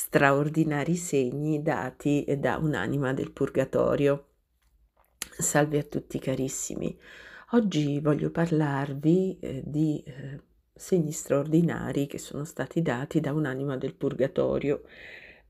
straordinari segni dati da un'anima del purgatorio. Salve a tutti carissimi. Oggi voglio parlarvi eh, di eh, segni straordinari che sono stati dati da un'anima del purgatorio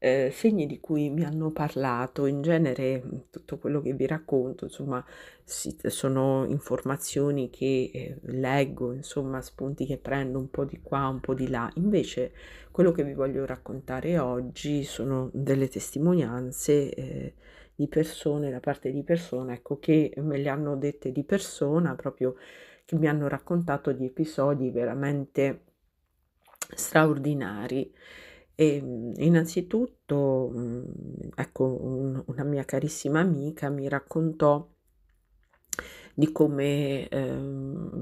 eh, segni di cui mi hanno parlato, in genere mm, tutto quello che vi racconto, insomma, si, sono informazioni che eh, leggo, insomma, spunti che prendo un po' di qua, un po' di là. Invece quello che vi voglio raccontare oggi sono delle testimonianze eh, di persone, da parte di persone, ecco, che me le hanno dette di persona, proprio che mi hanno raccontato di episodi veramente straordinari. E mhmm, innanzitutto, mhmm, ecco, un, una mia carissima amica mi raccontò di come eh,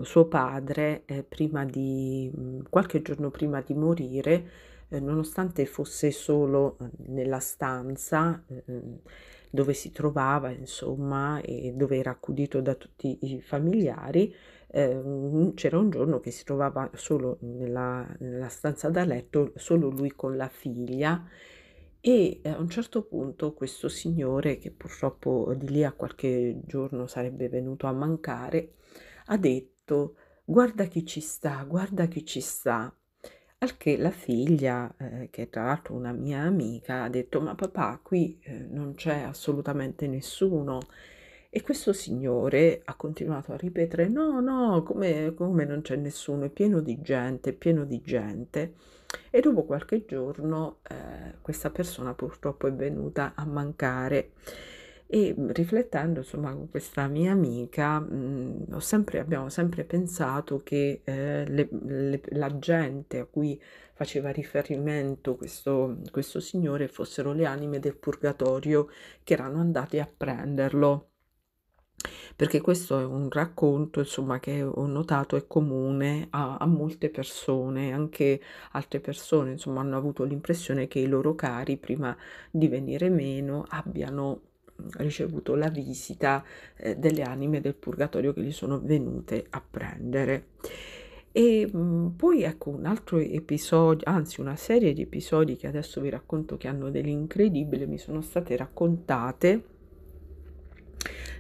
suo padre, eh, prima di, mhmm, qualche giorno prima di morire, eh, nonostante fosse solo ehm, nella stanza, ehm, dove si trovava, insomma, e dove era accudito da tutti i familiari. Eh, c'era un giorno che si trovava solo nella, nella stanza da letto, solo lui con la figlia. E a un certo punto questo signore, che purtroppo di lì a qualche giorno sarebbe venuto a mancare, ha detto: Guarda chi ci sta, guarda chi ci sta. Al che la figlia, eh, che è tra l'altro una mia amica, ha detto ma papà qui eh, non c'è assolutamente nessuno. E questo signore ha continuato a ripetere no, no, come, come non c'è nessuno, è pieno di gente, è pieno di gente. E dopo qualche giorno eh, questa persona purtroppo è venuta a mancare. E mm, riflettendo, insomma, con questa mia amica, mh, mm, sempre, abbiamo sempre pensato che eh, le, le, la gente a cui faceva riferimento questo, questo signore fossero le anime del purgatorio che erano andate a prenderlo perché questo è un racconto insomma, che ho notato è comune a, a, molte persone anche altre persone insomma hanno avuto l'impressione che i loro cari prima di venire meno abbiano ricevuto la visita eh, delle anime del purgatorio che gli sono venute a prendere. E mm, poi ecco un altro episodio, anzi una serie di episodi che adesso vi racconto che hanno dell'incredibile, mi sono state raccontate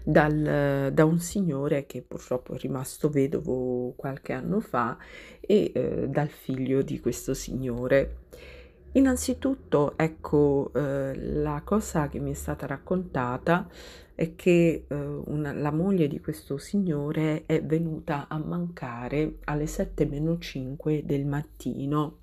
dal, da un signore che purtroppo è rimasto vedovo qualche anno fa e eh, dal figlio di questo signore. Innanzitutto, ecco, eh, la cosa che mi è stata raccontata è che eh, una, la moglie di questo signore è venuta a mancare alle 7 meno 5 del mattino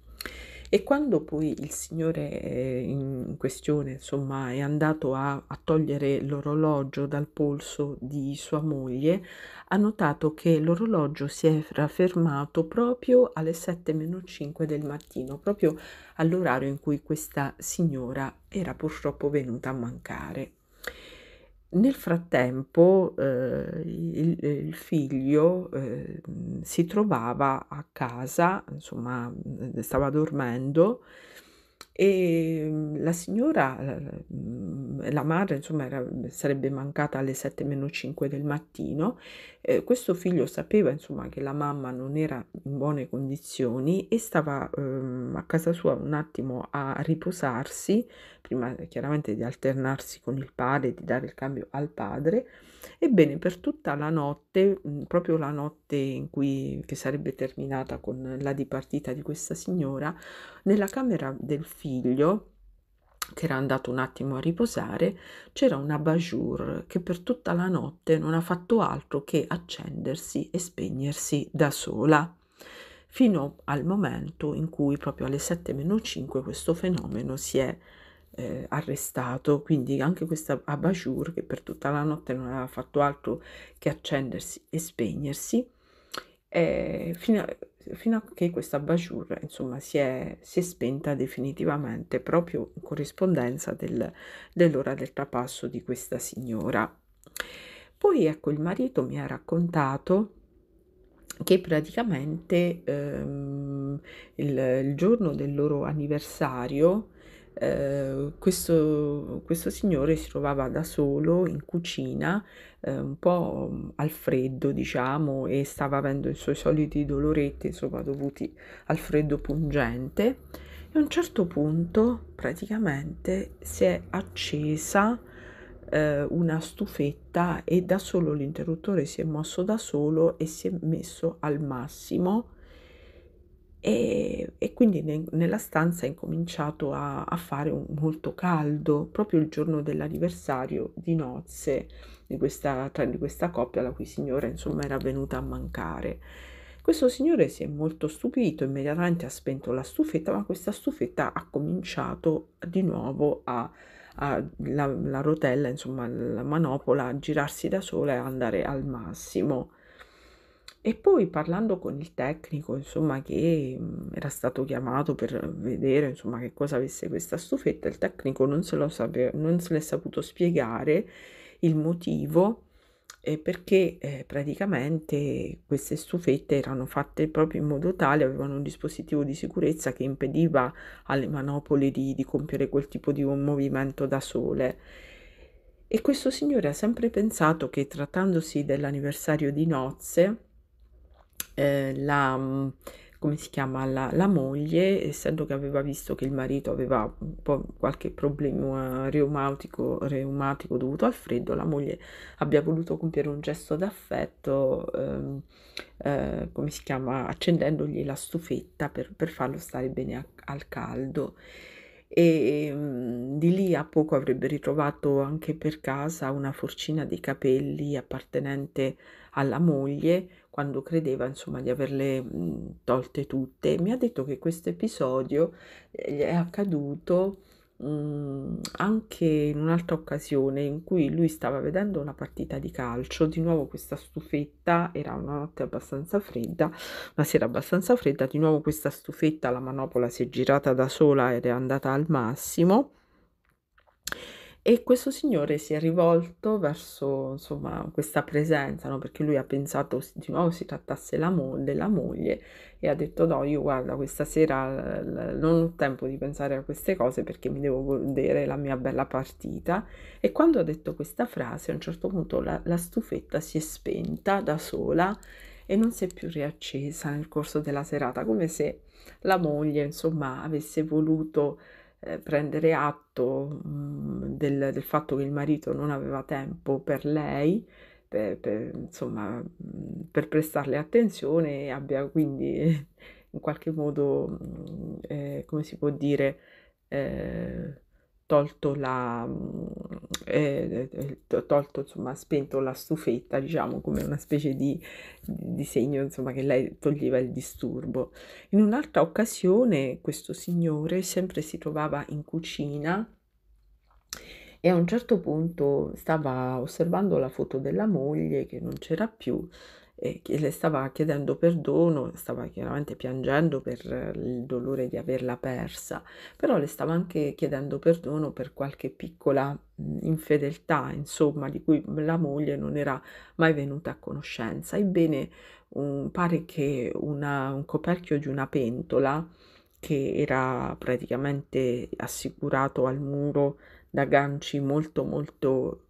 e quando poi il signore eh, in questione, insomma, è andato a, a togliere l'orologio dal polso di sua moglie, ha notato che l'orologio si era fermato proprio alle 7 meno 5 del mattino, proprio all'orario in cui questa signora era purtroppo venuta a mancare. Nel frattempo eh, il, il, figlio eh, si trovava a casa, insomma stava dormendo e ehm, la signora, mm, la madre, insomma, era, sarebbe mancata alle 7 meno 5 del mattino. Eh, questo figlio sapeva, insomma, che la mamma non era in buone condizioni e stava ehm, a casa sua un attimo a riposarsi, prima chiaramente di alternarsi con il padre, di dare il cambio al padre Ebbene, per tutta la notte, mhmm, proprio la notte in cui, che sarebbe terminata con la dipartita di questa signora, nella camera del figlio, che era andato un attimo a riposare, c'era una bajour che per tutta la notte non ha fatto altro che accendersi e spegnersi da sola, fino al momento in cui proprio alle 7 meno 5 questo fenomeno si è eh, arrestato, quindi anche questa Abashur che per tutta la notte non aveva fatto altro che accendersi e spegnersi, eh, fino, a, fino, a, che questa Abashur insomma, si, è, si è spenta definitivamente proprio in corrispondenza del, dell'ora del trapasso di questa signora. Poi ecco, il marito mi ha raccontato che praticamente ehm, il, il, giorno del loro anniversario eh, questo, questo, signore si trovava da solo in cucina, eh, un po' al freddo, diciamo, e stava avendo i suoi soliti doloretti, insomma, dovuti al freddo pungente. E a un certo punto, praticamente, si è accesa eh, una stufetta e da solo l'interruttore si è mosso da solo e si è messo al massimo e, e quindi ne, nella stanza è incominciato a, a fare un, molto caldo proprio il giorno dell'anniversario di nozze di questa, di questa coppia la cui signora insomma era venuta a mancare. Questo signore si è molto stupito, immediatamente ha spento la stufetta, ma questa stufetta ha cominciato di nuovo a, a la, la, rotella, insomma la manopola, a girarsi da sola e andare al massimo. E poi parlando con il tecnico, insomma, che mm, era stato chiamato per vedere, insomma, che cosa avesse questa stufetta, il tecnico non se, lo sape- non se l'è saputo spiegare il motivo eh, perché eh, praticamente queste stufette erano fatte proprio in modo tale, avevano un dispositivo di sicurezza che impediva alle manopole di, di compiere quel tipo di movimento da sole. E questo signore ha sempre pensato che trattandosi dell'anniversario di nozze, eh, la, mm, come si chiama, la, la, moglie, essendo che aveva visto che il marito aveva un po' qualche problema reumatico, reumatico dovuto al freddo, la moglie abbia voluto compiere un gesto d'affetto, ehm, eh, come si chiama, accendendogli la stufetta per, per farlo stare bene a, al caldo e mm, di lì a poco avrebbe ritrovato anche per casa una forcina dei capelli appartenente alla moglie, quando credeva insomma di averle mhmm, tolte tutte, mi ha detto che questo episodio eh, gli è accaduto mhmm, anche in un'altra occasione in cui lui stava vedendo una partita di calcio, di nuovo questa stufetta, era una notte abbastanza fredda, una sera abbastanza fredda, di nuovo questa stufetta, la manopola si è girata da sola ed è andata al massimo e questo signore si è rivolto verso insomma, questa presenza, no? perché lui ha pensato di nuovo si trattasse la mo- della moglie e ha detto no, io guarda questa sera l- non ho tempo di pensare a queste cose perché mi devo godere la mia bella partita. E quando ha detto questa frase a un certo punto la, la stufetta si è spenta da sola e non si è più riaccesa nel corso della serata, come se la moglie insomma avesse voluto eh, prendere atto mm, del, del, fatto che il marito non aveva tempo per lei, per, per, insomma, mm, per prestarle attenzione e abbia quindi in qualche modo, mm, eh, come si può dire, eh, tolto la eh, eh, eh tolto insomma spento la stufetta diciamo come una specie di, disegno insomma che lei toglieva il disturbo in un'altra occasione questo signore sempre si trovava in cucina e a un certo punto stava osservando la foto della moglie che non c'era più e le stava chiedendo perdono, stava chiaramente piangendo per il dolore di averla persa, però le stava anche chiedendo perdono per qualche piccola infedeltà, insomma, di cui la moglie non era mai venuta a conoscenza. Ebbene, um, pare che una, un coperchio di una pentola che era praticamente assicurato al muro da ganci molto molto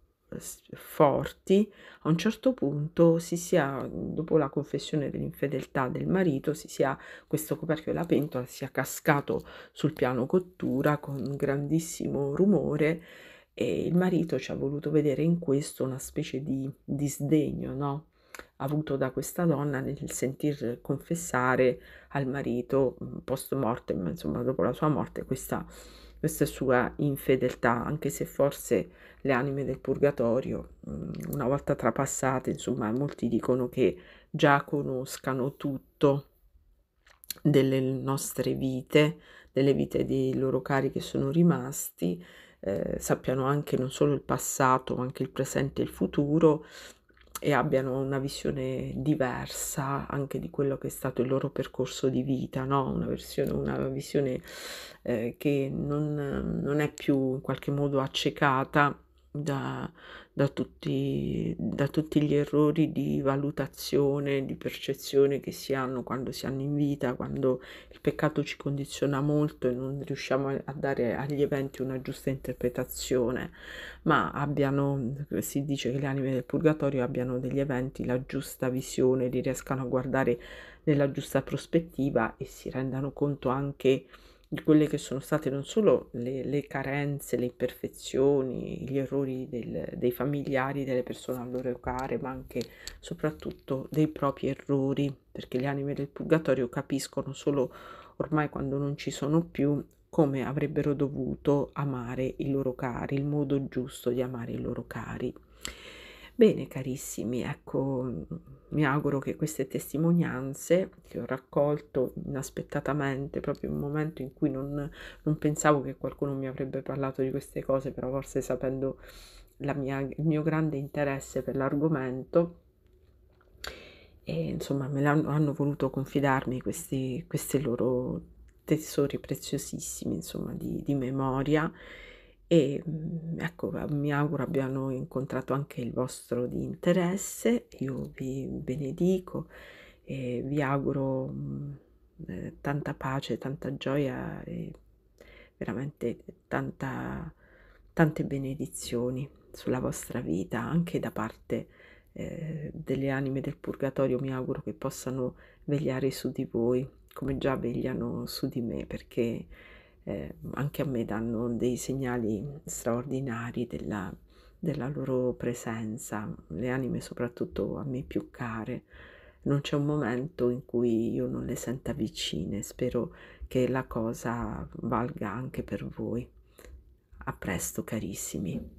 forti, a un certo punto si sia, dopo la confessione dell'infedeltà del marito, si sia, questo coperchio della pentola sia cascato sul piano cottura con grandissimo rumore e il marito ci ha voluto vedere in questo una specie di disdegno, no? avuto da questa donna nel sentir confessare al marito post mortem, insomma dopo la sua morte, questa questa sua infedeltà, anche se forse le anime del purgatorio, mm, una volta trapassate, insomma, molti dicono che già conoscano tutto delle nostre vite, delle vite dei loro cari che sono rimasti, eh, sappiano anche non solo il passato, ma anche il presente e il futuro e abbiano una visione diversa anche di quello che è stato il loro percorso di vita, no? una, versione, una visione eh, che non, non è più in qualche modo accecata da, da, tutti, da, tutti, gli errori di valutazione, di percezione che si hanno quando si hanno in vita, quando il peccato ci condiziona molto e non riusciamo a dare agli eventi una giusta interpretazione, ma abbiano, si dice che le anime del purgatorio abbiano degli eventi la giusta visione, li riescano a guardare nella giusta prospettiva e si rendano conto anche di di quelle che sono state non solo le, le carenze, le imperfezioni, gli errori del, dei familiari, delle persone a loro care, ma anche soprattutto dei propri errori, perché le anime del purgatorio capiscono solo ormai quando non ci sono più come avrebbero dovuto amare i loro cari, il modo giusto di amare i loro cari. Bene carissimi, ecco, mi auguro che queste testimonianze che ho raccolto inaspettatamente, proprio in un momento in cui non, non pensavo che qualcuno mi avrebbe parlato di queste cose, però forse sapendo mia, il mio grande interesse per l'argomento, e insomma me l'hanno hanno voluto confidarmi questi, questi loro tesori preziosissimi, insomma, di, di memoria e mm, ecco mi auguro abbiano incontrato anche il vostro di interesse io vi benedico e vi auguro mm, eh, tanta pace tanta gioia e veramente tanta, tante benedizioni sulla vostra vita anche da parte eh, delle anime del purgatorio mi auguro che possano vegliare su di voi come già vegliano su di me perché eh, anche a me danno dei segnali straordinari della, della loro presenza, le anime soprattutto a me più care. Non c'è un momento in cui io non le senta vicine, spero che la cosa valga anche per voi. A presto carissimi.